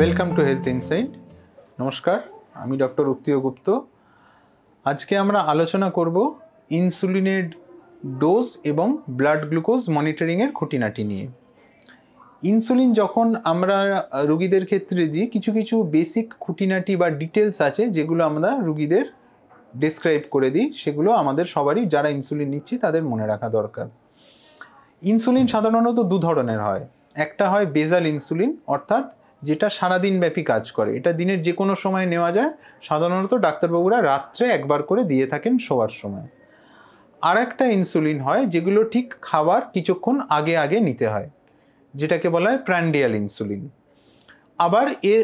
welcome to health inside নমস্কার আমি doctor উক্তিয় গুপ্ত আজকে আমরা আলোচনা করব ইনসুলিনের ডোজ এবং ব্লাড গ্লুকোজ মনিটরিংয়ের খুঁটিনাটি নিয়ে ইনসুলিন যখন আমরা রুগীদের ক্ষেত্রে দিই কিছু কিছু বেসিক খুঁটিনাটি বা ডিটেলস আছে যেগুলো আমরা রুগীদের ডেসক্রাইব করে দিই সেগুলো আমাদের সবারই যারা ইনসুলিন নিচ্ছি তাদের মনে রাখা দরকার ইনসুলিন সাধারণত দু ধরনের হয় একটা হয় বেজাল ইনসুলিন অর্থাৎ যেটা সারাদিন ব্যাপী কাজ করে এটা দিনের যে কোনো সময় নেওয়া যায় সাধারণত ডাক্তারবাবুরা রাত্রে একবার করে দিয়ে থাকেন শোয়ার সময় আর একটা ইনসুলিন হয় যেগুলো ঠিক খাবার কিছুক্ষণ আগে আগে নিতে হয় যেটাকে বলা হয় প্র্যান্ডিয়াল ইনসুলিন আবার এর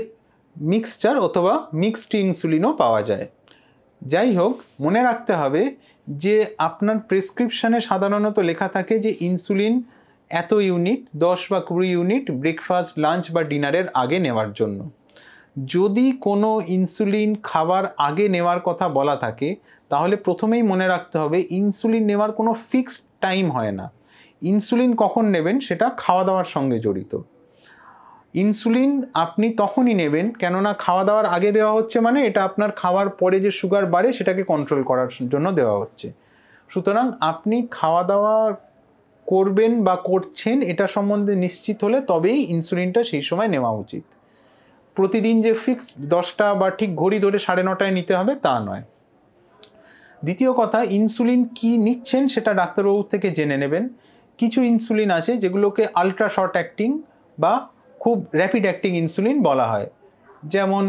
মিক্সচার অথবা মিক্সড ইনসুলিনও পাওয়া যায় যাই হোক মনে রাখতে হবে যে আপনার প্রেসক্রিপশানে সাধারণত লেখা থাকে যে ইনসুলিন এত ইউনিট দশ বা কুড়ি ইউনিট ব্রেকফাস্ট লাঞ্চ বা ডিনারের আগে নেওয়ার জন্য যদি কোনো ইনসুলিন খাবার আগে নেওয়ার কথা বলা থাকে তাহলে প্রথমেই মনে রাখতে হবে ইনসুলিন নেওয়ার কোনো ফিক্সড টাইম হয় না ইনসুলিন কখন নেবেন সেটা খাওয়া দাওয়ার সঙ্গে জড়িত ইনসুলিন আপনি তখনই নেবেন কেননা খাওয়া দাওয়ার আগে দেওয়া হচ্ছে মানে এটা আপনার খাওয়ার পরে যে সুগার বাড়ে সেটাকে কন্ট্রোল করার জন্য দেওয়া হচ্ছে সুতরাং আপনি খাওয়া দাওয়ার করবেন বা করছেন এটা সম্বন্ধে নিশ্চিত হলে তবেই ইনসুলিনটা সেই সময় নেওয়া উচিত প্রতিদিন যে ফিক্সড দশটা বা ঠিক ঘড়ি ধরে সাড়ে নটায় নিতে হবে তা নয় দ্বিতীয় কথা ইনসুলিন কি নিচ্ছেন সেটা ডাক্তারবাবু থেকে জেনে নেবেন কিছু ইনসুলিন আছে যেগুলোকে আলট্রা শর্ট অ্যাক্টিং বা খুব র্যাপিড অ্যাক্টিং ইনসুলিন বলা হয় যেমন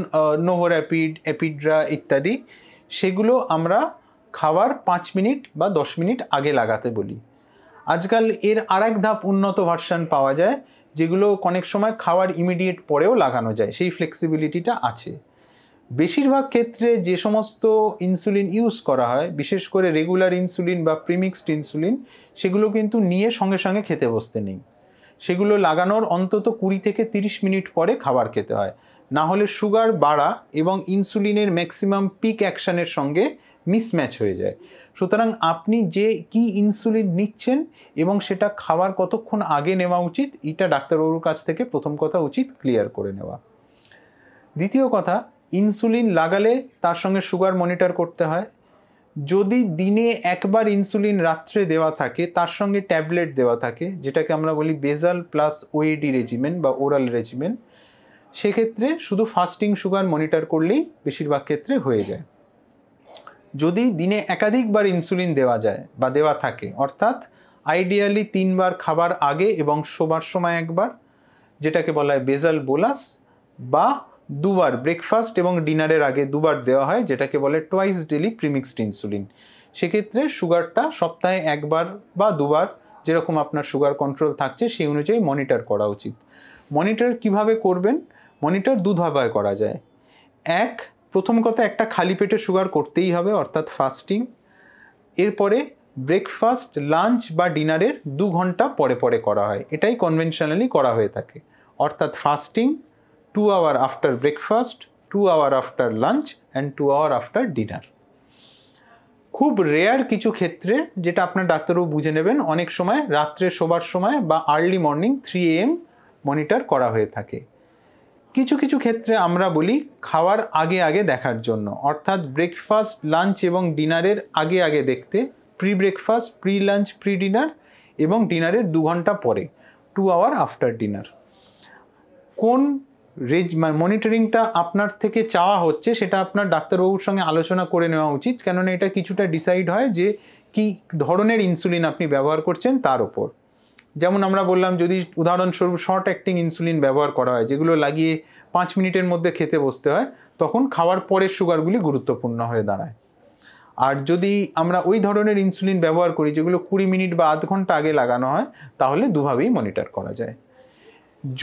নোভো র্যাপিড অ্যাপিড্রা ইত্যাদি সেগুলো আমরা খাওয়ার পাঁচ মিনিট বা দশ মিনিট আগে লাগাতে বলি আজকাল এর আর এক ধাপ উন্নত ভার্সান পাওয়া যায় যেগুলো অনেক সময় খাওয়ার ইমিডিয়েট পরেও লাগানো যায় সেই ফ্লেক্সিবিলিটিটা আছে বেশিরভাগ ক্ষেত্রে যে সমস্ত ইনসুলিন ইউজ করা হয় বিশেষ করে রেগুলার ইনসুলিন বা প্রিমিক্সড ইনসুলিন সেগুলো কিন্তু নিয়ে সঙ্গে সঙ্গে খেতে বসতে নেই সেগুলো লাগানোর অন্তত কুড়ি থেকে তিরিশ মিনিট পরে খাবার খেতে হয় না হলে সুগার বাড়া এবং ইনসুলিনের ম্যাক্সিমাম পিক অ্যাকশানের সঙ্গে মিসম্যাচ হয়ে যায় সুতরাং আপনি যে কি ইনসুলিন নিচ্ছেন এবং সেটা খাওয়ার কতক্ষণ আগে নেওয়া উচিত এটা ডাক্তারবাবুর কাছ থেকে প্রথম কথা উচিত ক্লিয়ার করে নেওয়া দ্বিতীয় কথা ইনসুলিন লাগালে তার সঙ্গে সুগার মনিটর করতে হয় যদি দিনে একবার ইনসুলিন রাত্রে দেওয়া থাকে তার সঙ্গে ট্যাবলেট দেওয়া থাকে যেটাকে আমরা বলি বেজাল প্লাস ওএডি রেজিমেন্ট বা ওরাল রেজিমেন্ট সেক্ষেত্রে শুধু ফাস্টিং সুগার মনিটর করলেই বেশিরভাগ ক্ষেত্রে হয়ে যায় যদি দিনে একাধিকবার ইনসুলিন দেওয়া যায় বা দেওয়া থাকে অর্থাৎ আইডিয়ালি তিনবার খাবার আগে এবং শোবার সময় একবার যেটাকে বলা হয় বেজাল বোলাস বা দুবার ব্রেকফাস্ট এবং ডিনারের আগে দুবার দেওয়া হয় যেটাকে বলে টোয়াইস ডেলি প্রিমিক্সড ইনসুলিন সেক্ষেত্রে সুগারটা সপ্তাহে একবার বা দুবার যেরকম আপনার সুগার কন্ট্রোল থাকছে সেই অনুযায়ী মনিটর করা উচিত মনিটর কিভাবে করবেন মনিটর দুধাবায় করা যায় এক প্রথম কথা একটা খালি পেটে সুগার করতেই হবে অর্থাৎ ফাস্টিং এরপরে ব্রেকফাস্ট লাঞ্চ বা ডিনারের দু ঘন্টা পরে পরে করা হয় এটাই কনভেনশনালি করা হয়ে থাকে অর্থাৎ fasting two hour after breakfast two hour after lunch and two hour after dinner খুব রেয়ার কিছু ক্ষেত্রে যেটা আপনার ডাক্তারবাবু বুঝে নেবেন অনেক সময় রাত্রে শোবার সময় বা early morning three AM monitor করা হয়ে থাকে কিছু কিছু ক্ষেত্রে আমরা বলি খাওয়ার আগে আগে দেখার জন্য অর্থাৎ ব্রেকফাস্ট লাঞ্চ এবং ডিনারের আগে আগে দেখতে pre breakfast pre lunch pre dinner এবং ডিনারের দু ঘন্টা পরে টু আওয়ার আফটার ডিনার কোন রেজ মানে মনিটরিংটা আপনার থেকে চাওয়া হচ্ছে সেটা আপনার ডাক্তারবাবুর সঙ্গে আলোচনা করে নেওয়া উচিত কেননা এটা কিছুটা ডিসাইড হয় যে কি ধরনের ইনসুলিন আপনি ব্যবহার করছেন তার ওপর যেমন আমরা বললাম যদি উদাহরণস্বরূপ শর্ট অ্যাক্টিং ইনসুলিন ব্যবহার করা হয় যেগুলো লাগিয়ে পাঁচ মিনিটের মধ্যে খেতে বসতে হয় তখন খাওয়ার পরের সুগারগুলি গুরুত্বপূর্ণ হয়ে দাঁড়ায় আর যদি আমরা ওই ধরনের ইনসুলিন ব্যবহার করি যেগুলো কুড়ি মিনিট বা আধ ঘন্টা আগে লাগানো হয় তাহলে দুভাবেই মনিটর করা যায়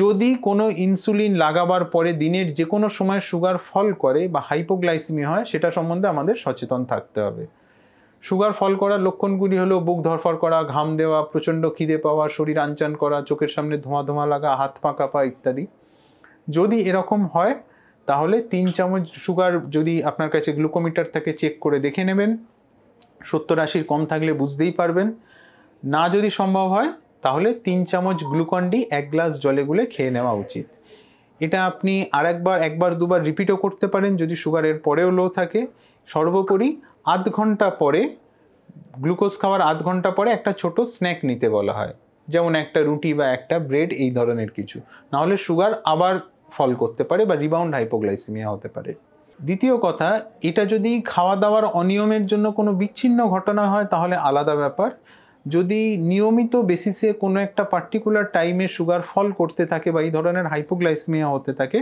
যদি কোনো ইনসুলিন লাগাবার পরে দিনের যে কোনো সময় সুগার ফল করে বা হাইপোগ্লাইসিমি হয় সেটা সম্বন্ধে আমাদের সচেতন থাকতে হবে সুগার ফল করার লক্ষণগুলি হলো বুক ধরফর করা ঘাম দেওয়া প্রচণ্ড খিদে পাওয়া শরীর আনচান করা চোখের সামনে ধোঁয়া ধোঁয়া লাগা হাত পা কাঁপা ইত্যাদি যদি এরকম হয় তাহলে তিন চামচ সুগার যদি আপনার কাছে গ্লুকোমিটার থাকে চেক করে দেখে নেবেন সত্তর আশির কম থাকলে বুঝতেই পারবেন না যদি সম্ভব হয় তাহলে তিন চামচ গ্লুকন ডি এক গ্লাস জলে গুলে খেয়ে নেওয়া উচিত এটা আপনি আরেকবার একবার দুবার রিপিটও করতে পারেন যদি সুগারের পরেও লো থাকে সর্বোপরি আধ ঘন্টা পরে গ্লুকোজ খাওয়ার আধ ঘন্টা পরে একটা ছোট স্ন্যাক নিতে বলা হয় যেমন একটা রুটি বা একটা ব্রেড এই ধরনের কিছু নাহলে সুগার আবার ফল করতে পারে বা রিবাউন্ড হাইপোগ্লাইসিমিয়া হতে পারে দ্বিতীয় কথা এটা যদি খাওয়া দাওয়ার অনিয়মের জন্য কোনো বিচ্ছিন্ন ঘটনা হয় তাহলে আলাদা ব্যাপার যদি নিয়মিত বেসিসে কোনো একটা পার্টিকুলার টাইমে সুগার ফল করতে থাকে বা এই ধরনের হাইপোগ্লাইসমিয়া হতে থাকে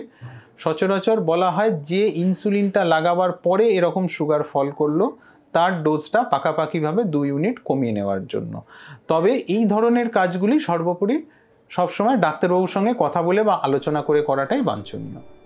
সচরাচর বলা হয় যে ইনসুলিনটা লাগাবার পরে এরকম সুগার ফল করলো তার ডোজটা পাকাপাকিভাবে দুই ইউনিট কমিয়ে নেওয়ার জন্য তবে এই ধরনের কাজগুলি সর্বোপরি সবসময় ডাক্তারবাবুর সঙ্গে কথা বলে বা আলোচনা করে করাটাই বাঞ্ছনীয়